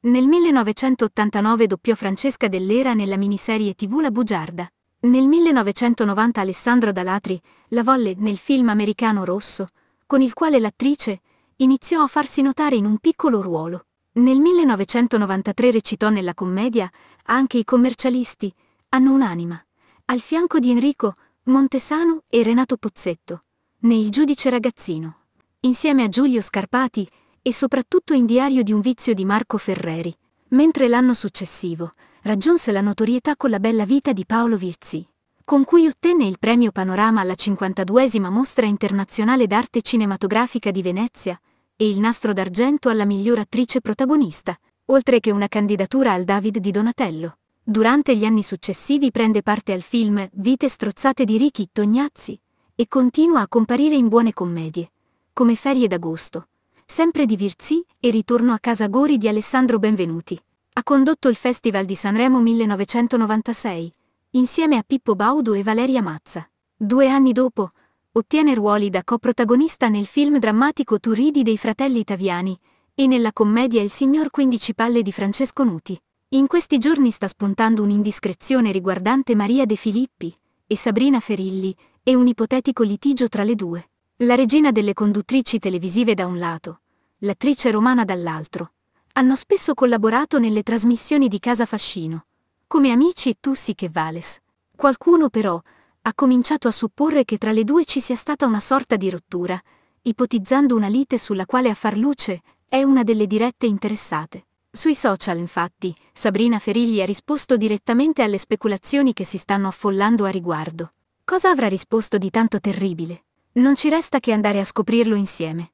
Nel 1989 doppiò Francesca Dell'Era nella miniserie TV La bugiarda. Nel 1990 Alessandro Dalatri la volle nel film americano Rosso, con il quale l'attrice iniziò a farsi notare in un piccolo ruolo. Nel 1993 recitò nella commedia Anche i commercialisti hanno un'anima, al fianco di Enrico Montesano e Renato Pozzetto, nel Giudice ragazzino, insieme a Giulio Scarpati e soprattutto in Diario di un vizio di Marco Ferreri, mentre l'anno successivo raggiunse la notorietà con la bella vita di Paolo Virzi, con cui ottenne il premio Panorama alla 52esima Mostra Internazionale d'Arte Cinematografica di Venezia e il nastro d'argento alla miglior attrice protagonista, oltre che una candidatura al David di Donatello. Durante gli anni successivi prende parte al film Vite strozzate di Ricky Tognazzi e continua a comparire in buone commedie, come Ferie d'agosto, sempre di Virzì, e ritorno a Casa Gori di Alessandro Benvenuti. Ha condotto il Festival di Sanremo 1996, insieme a Pippo Baudo e Valeria Mazza. Due anni dopo, ottiene ruoli da coprotagonista nel film drammatico Turidi dei fratelli Taviani e nella commedia Il signor 15 palle di Francesco Nuti. In questi giorni sta spuntando un'indiscrezione riguardante Maria De Filippi e Sabrina Ferilli e un ipotetico litigio tra le due. La regina delle conduttrici televisive da un lato, l'attrice romana dall'altro, hanno spesso collaborato nelle trasmissioni di Casa Fascino, come Amici e Tussi che Vales. Qualcuno però ha cominciato a supporre che tra le due ci sia stata una sorta di rottura, ipotizzando una lite sulla quale a far luce è una delle dirette interessate. Sui social, infatti, Sabrina Ferigli ha risposto direttamente alle speculazioni che si stanno affollando a riguardo. Cosa avrà risposto di tanto terribile? Non ci resta che andare a scoprirlo insieme.